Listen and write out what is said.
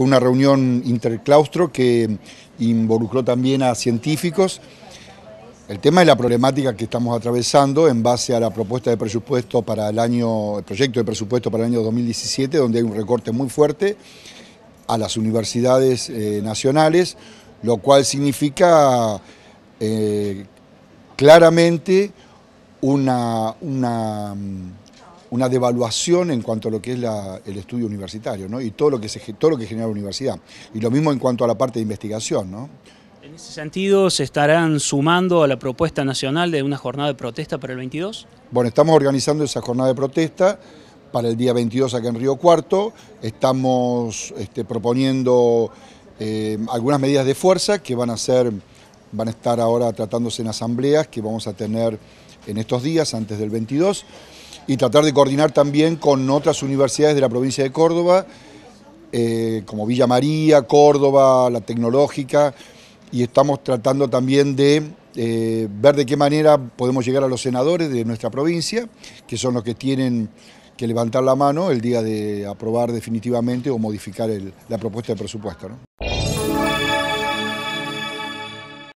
Fue una reunión interclaustro que involucró también a científicos. El tema de la problemática que estamos atravesando en base a la propuesta de presupuesto para el año, el proyecto de presupuesto para el año 2017, donde hay un recorte muy fuerte a las universidades eh, nacionales, lo cual significa eh, claramente una, una, mm, una devaluación en cuanto a lo que es el estudio universitario ¿no? y todo lo, que se, todo lo que genera la universidad. Y lo mismo en cuanto a la parte de investigación. En ese sentido, ¿se estarán sumando a la propuesta nacional de una jornada de protesta para el 22? Bueno, estamos organizando esa jornada de protesta para el día 22 acá en Río Cuarto. Estamos este, proponiendo eh, algunas medidas de fuerza que van a ser, van a estar ahora tratándose en asambleas que vamos a tener en estos días antes del 22 y tratar de coordinar también con otras universidades de la provincia de Córdoba, eh, como Villa María, Córdoba, la Tecnológica, y estamos tratando también de eh, ver de qué manera podemos llegar a los senadores de nuestra provincia, que son los que tienen que levantar la mano el día de aprobar definitivamente o modificar la propuesta de presupuesto. ¿no?